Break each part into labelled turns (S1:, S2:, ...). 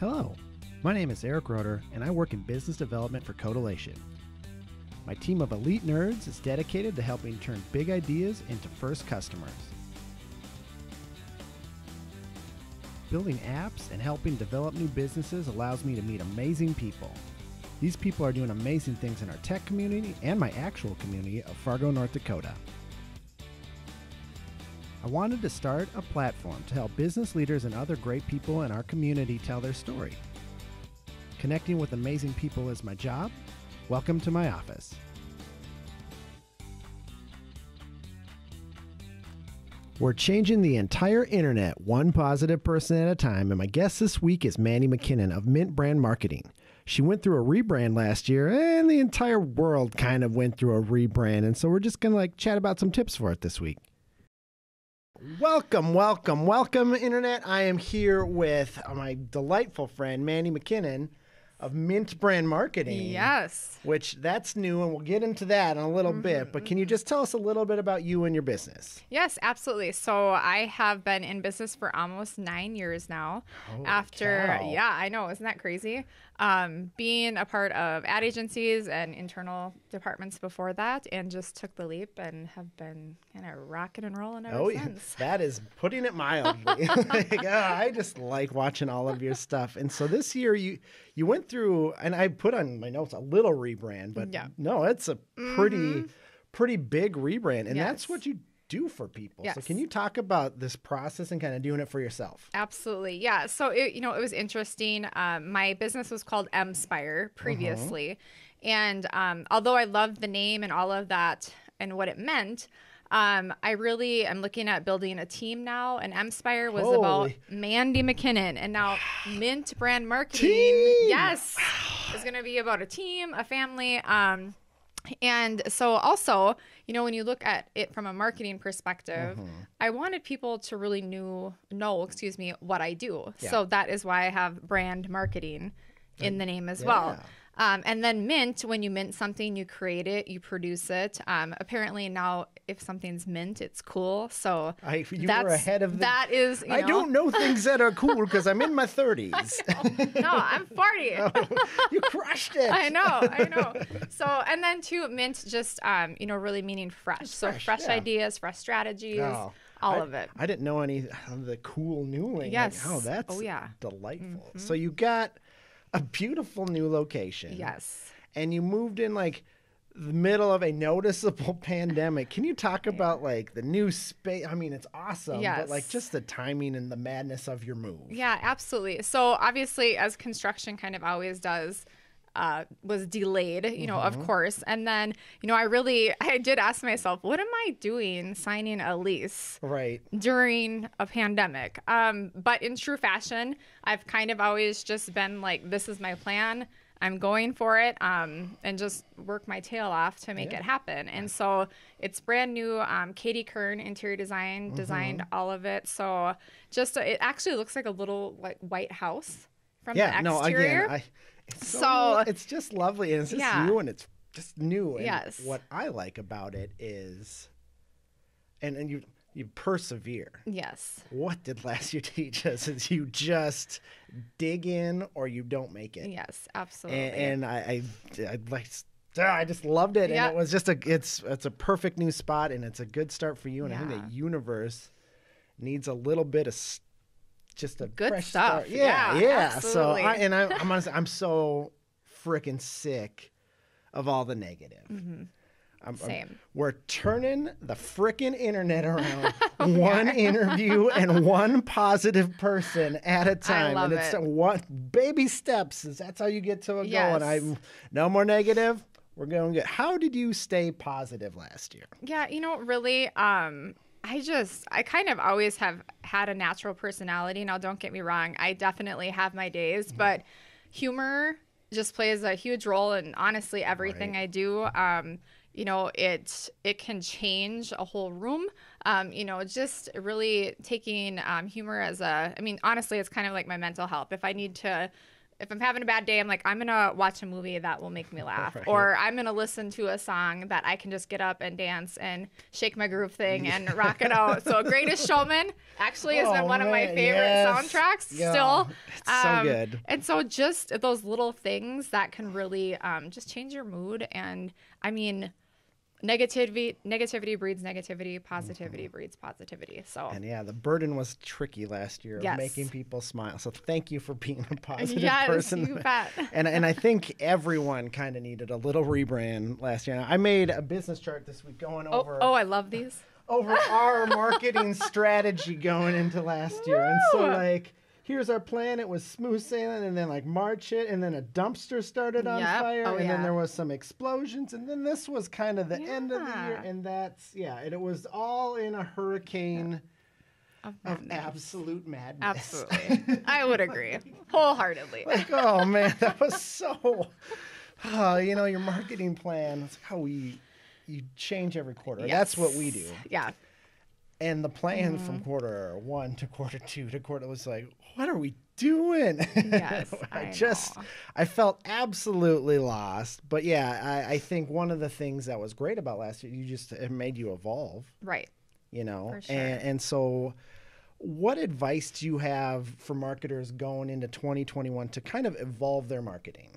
S1: Hello, my name is Eric Roeder, and I work in business development for Codalation. My team of elite nerds is dedicated to helping turn big ideas into first customers. Building apps and helping develop new businesses allows me to meet amazing people. These people are doing amazing things in our tech community and my actual community of Fargo, North Dakota. I wanted to start a platform to help business leaders and other great people in our community tell their story. Connecting with amazing people is my job. Welcome to my office. We're changing the entire internet one positive person at a time, and my guest this week is Mandy McKinnon of Mint Brand Marketing. She went through a rebrand last year, and the entire world kind of went through a rebrand, and so we're just gonna like chat about some tips for it this week. Welcome, welcome, welcome, Internet. I am here with uh, my delightful friend, Mandy McKinnon of Mint Brand Marketing. Yes. Which that's new, and we'll get into that in a little mm-hmm. bit. But can you mm-hmm. just tell us a little bit about you and your business?
S2: Yes, absolutely. So I have been in business for almost nine years now.
S1: Holy after, cow. yeah,
S2: I know. Isn't that crazy? um, being a part of ad agencies and internal departments before that, and just took the leap and have been kind of rocking and rolling ever oh, since.
S1: Yeah. That is putting it mildly. like, oh, I just like watching all of your stuff. And so this year you you went through, and I put on my notes a little rebrand, but yeah. no, it's a pretty. Mm-hmm pretty big rebrand. And yes. that's what you do for people. Yes. So can you talk about this process and kind of doing it for yourself?
S2: Absolutely. Yeah. So it, you know, it was interesting. Um, my business was called Mspire previously. Uh-huh. And um, although I loved the name and all of that and what it meant, um, I really am looking at building a team now. And Mspire was Holy. about Mandy McKinnon, and now Mint Brand Marketing. Team. Yes, is going to be about a team, a family. Um, and so also you know when you look at it from a marketing perspective mm-hmm. i wanted people to really knew know excuse me what i do yeah. so that is why i have brand marketing in the name as yeah. well um, and then mint, when you mint something, you create it, you produce it. Um, apparently now, if something's mint, it's cool. So I, you that's, were ahead of the, that is. I know. don't know things
S1: that are cool because I'm in my thirties.
S2: No, I'm forty. oh, you crushed it. I know, I know. So and then too, mint just um, you know really meaning fresh. so fresh, fresh yeah. ideas, fresh strategies. Oh all I, of it.
S1: I didn't know any of the cool new ones. Yes. Like, oh, that's oh, yeah. delightful. Mm-hmm. So you got a beautiful new location. Yes. And you moved in like the middle of a noticeable pandemic. Can you talk yeah. about like the new space? I mean, it's awesome, yes. but like just the timing and the madness of your move.
S2: Yeah, absolutely. So, obviously, as construction kind of always does, uh, was delayed, you know, mm-hmm. of course. And then, you know, I really, I did ask myself, what am I doing signing a lease right during a pandemic? Um, but in true fashion, I've kind of always just been like, this is my plan. I'm going for it, um, and just work my tail off to make yeah. it happen. And so it's brand new. Um, Katie Kern, interior design, mm-hmm. designed all of it. So just it actually looks like a little like white house from yeah, the exterior. No, again, I, it's so, so, it's
S1: just lovely and it's just yeah. new and it's just new. And yes. what I like about it is and, and you you persevere. Yes. What did last year teach us is you just dig in or you don't make it. Yes,
S2: absolutely. And,
S1: and I, I, I like ah, I just loved it, and it was just a it's it's a perfect new spot, and it's a good start for you. And yeah. I think the universe needs a little bit of just a good
S2: fresh stuff. Start. Yeah, yeah. yeah. So I, and I,
S1: am honestly, I'm so freaking sick of all the negative. Mm-hmm. I'm, Same. I'm, we're turning the freaking internet around one interview and one positive person at a time. and it's it. one baby steps. Is that's how you get to a yes. goal. And I no more negative. We're going to get. How did you stay positive last year?
S2: Yeah, you know, really um I just, I kind of always have had a natural personality. Now, don't get me wrong, I definitely have my days, mm-hmm. but humor just plays a huge role in honestly everything right. I do. Um, you know, it it can change a whole room. Um, you know, just really taking um, humor as a, I mean, honestly, it's kind of like my mental health. If I need to if I'm having a bad day, I'm like, I'm gonna watch a movie that will make me laugh, or I'm gonna listen to a song that I can just get up and dance and shake my groove thing and rock it out. So, Greatest Showman actually has oh, been one man. of my favorite yes. soundtracks still. Um, so good. And so, just those little things that can really um, just change your mood. And I mean, negativity negativity breeds negativity positivity mm-hmm. breeds positivity so
S1: and yeah the burden was tricky last year yes. making people smile so thank you for being a positive yes, person you bet. and and i think everyone kind of needed a little rebrand last year i made a business chart this week going
S2: oh, over oh i love these
S1: over our marketing strategy going into last year and so like here's our plan. It was smooth sailing, and then like March it, and then a dumpster started on yep. fire, oh, and yeah. then there was some explosions, and then this was kind of the yeah. end of the year, and that's yeah, and it was all in a hurricane. Yeah. Of, of, absolute madness. Absolutely.
S2: I would agree wholeheartedly. like,
S1: oh man, that was so. Oh, you know, your marketing plan. its how we you change every quarter. Yes. That's what we do. Yeah. And the plan mm-hmm. from quarter one to quarter two to quarter was like, what are we doing? Yes, I, I just, know. I felt absolutely lost. But yeah, I, I, think one of the things that was great about last year, you just, it made you evolve. Right. You know, sure. and, and so what advice do you have for marketers going into 2021 to kind of evolve their marketing?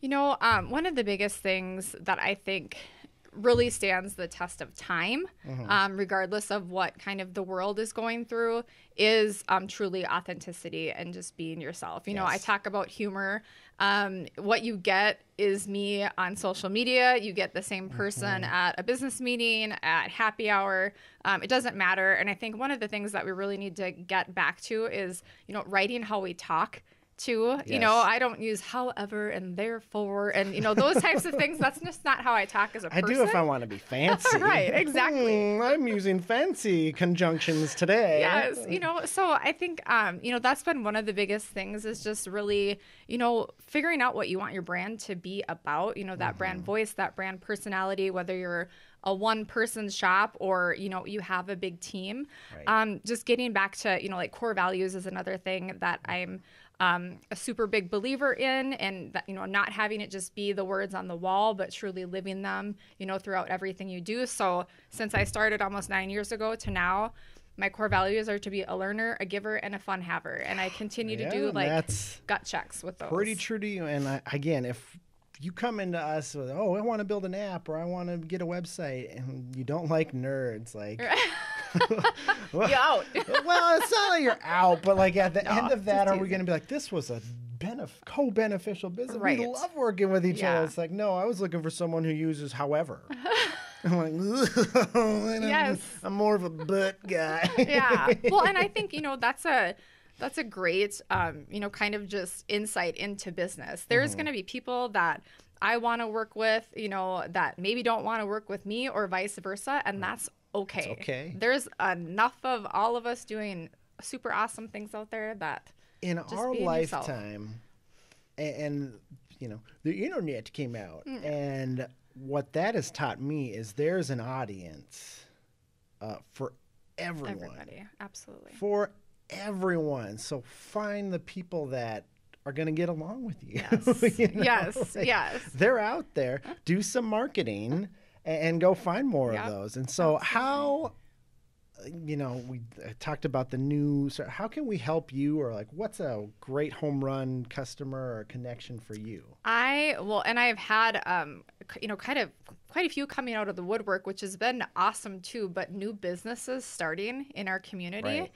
S2: You know, um, one of the biggest things that I think really stands the test of time, mm-hmm. um, regardless of what kind of the world is going through, is um, truly authenticity and just being yourself. You yes. know, I talk about humor. Um, what you get is me on social media. You get the same person mm-hmm. at a business meeting, at happy hour. Um, it doesn't matter. And I think one of the things that we really need to get back to is, you know, writing how we talk too. Yes. You know, I don't use however and therefore and you know those types of things. That's just not how I talk as a person. I do if I want to
S1: be fancy. right, exactly. Hmm, I'm using fancy conjunctions today. Yes, you
S2: know. So I think um, you know that's been one of the biggest things is just really you know figuring out what you want your brand to be about. You know that mm-hmm. brand voice, that brand personality, whether you're a one person shop or you know you have a big team right. um, just getting back to you know like core values is another thing that i'm um, a super big believer in and that you know not having it just be the words on the wall but truly living them you know throughout everything you do so since i started almost nine years ago to now my core values are to be a learner, a giver, and a fun haver. And I continue yeah, to do like gut checks with those. Pretty
S1: true to you. And I, again, if you come into us with, oh, I want to build an app or I want to get a website, and you don't like nerds, like. well, you're out. well, it's not like you're out, but like at the no, end of that, are we going to be like, this was a benef- co-beneficial business? Right. We love working with each yeah. other. It's like, no, I was looking for someone who uses however. I'm like, yes. I'm, more of a butt guy. yeah. Well, and
S2: I think, you know, that's a – that's a great, um, you know, kind of just insight into business. There's mm-hmm. going to be people that I want to work with, you know, that maybe don't want to work with me or vice versa, and mm. that's okay. okay. There's enough of all of us doing super awesome things out there that in our lifetime,
S1: and you know, the internet came out, mm-hmm. and what that has taught me is there's an audience uh, for everyone. Everybody, absolutely. For everyone. So find the people that are going to get along with you. Yes. you know? Yes. Like, yes. They're out there. Do some marketing and, and go find more yep. of those. And so, Absolutely. how, you know, we uh, talked about the new, so how can we help you or like what's a great home run customer or connection for you?
S2: I, well, and I've had, um, you know, kind of quite a few coming out of the woodwork, which has been awesome too, but new businesses starting in our community. Right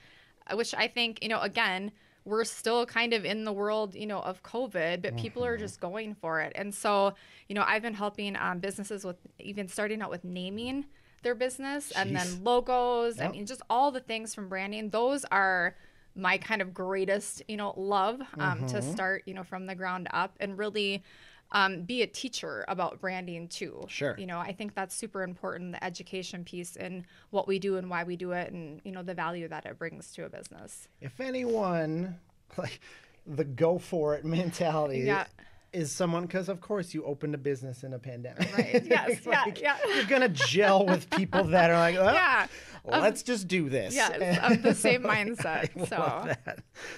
S2: which I think, you know, again, we're still kind of in the world, you know, of COVID, but people mm-hmm. are just going for it. And so, you know, I've been helping um, businesses with even starting out with naming their business Jeez. and then logos. Yep. I mean, just all the things from branding. Those are my kind of greatest, you know, love um, mm-hmm. to start, you know, from the ground up and really um, be a teacher about branding too. Sure. You know, I think that's super important the education piece and what we do and why we do it and, you know, the value that it brings to a business.
S1: If anyone, like the go for it mentality. yeah is someone because of course you opened a business in a pandemic. Right. Yes. like, yeah, yeah. You're gonna gel with people that are like, oh, yeah, let's um, just do this. Yeah, of the same mindset. so.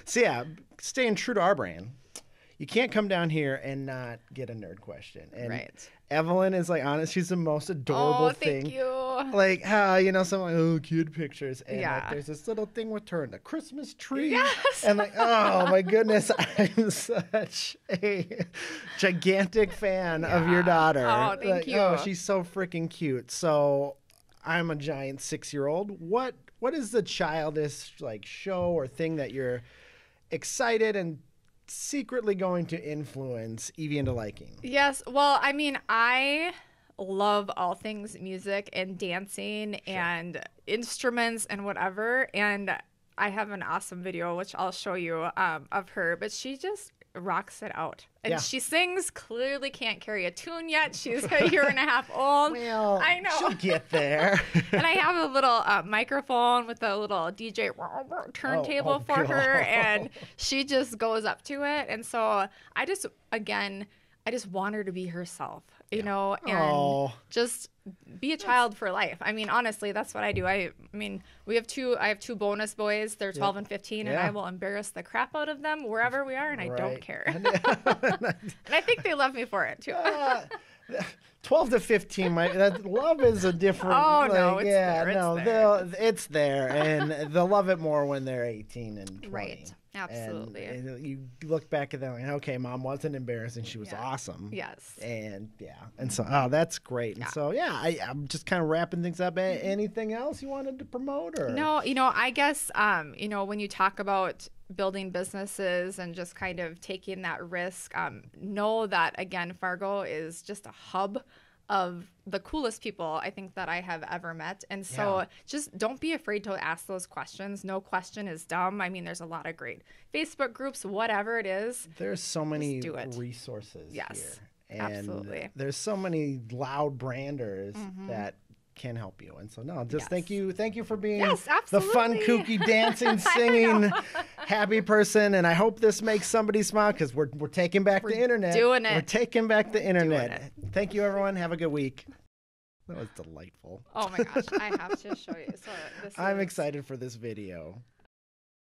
S1: so yeah, staying true to our brand you can't come down here and not get a nerd question. And right. Evelyn is like honest, she's the most adorable oh, thank thing. You. Like how you know, some like, oh cute pictures. And yeah. like there's this little thing with her in the Christmas tree.
S2: Yes. And like, oh
S1: my goodness, I'm such a gigantic fan yeah. of your daughter. Oh, thank like, you. Oh, she's so freaking cute. So I'm a giant six year old. What what is the childish like show or thing that you're excited and secretly going to influence Evie into liking.
S2: Yes. Well, I mean, I love all things music and dancing sure. and instruments and whatever. And I have an awesome video, which I'll show you um, of her, but she just rocks it out. And yeah. she sings, clearly can't carry a tune yet. She's a year and a half old. Well, I know. She'll
S1: get there.
S2: and I have a little uh, microphone with a little DJ turntable oh, oh, for God. her, and she just goes up to it. And so I just, again, I just want her to be herself, you yeah. know, and Aww. just be a child for life. I mean, honestly, that's what I do. I, I mean, we have two. I have two bonus boys. They're twelve and fifteen, and I will embarrass the crap out of them wherever we are, and right. I don't care. and I think they love me for it too. uh,
S1: Twelve to fifteen, my that love is a different. Oh like, no, it's yeah, there, it's no, there. it's there, and they'll love it more when they're eighteen and 20. right.
S2: Absolutely. And,
S1: and you look back at that like, okay, mom wasn't embarrassed, and She was yeah. awesome. Yes. And yeah. And so, oh, that's great. And yeah. so, yeah, I, am just kind of wrapping things up. Mm-hmm. Anything else you wanted to promote or? No,
S2: you know, I guess, um, you know, when you talk about building businesses and just kind of taking that risk, um, know that again, Fargo is just a hub of the coolest people I think that I have ever met. And so yeah. just don't be afraid to ask those questions. No question is dumb. I mean, there's a lot of great Facebook groups, whatever it is. There's
S1: so many resources yes. here. Absolutely. There's so many loud branders mm-hmm. that can help you. And so no, just yes. thank you, thank you for being yes, the fun, kooky, dancing, singing, happy person. And I hope this makes somebody smile because we're we're taking back we're the internet. Doing it. We're taking back the internet. Thank you, everyone. Have a good week. That was delightful. Oh my gosh, I have
S2: to show you. So I'm
S1: excited for this video.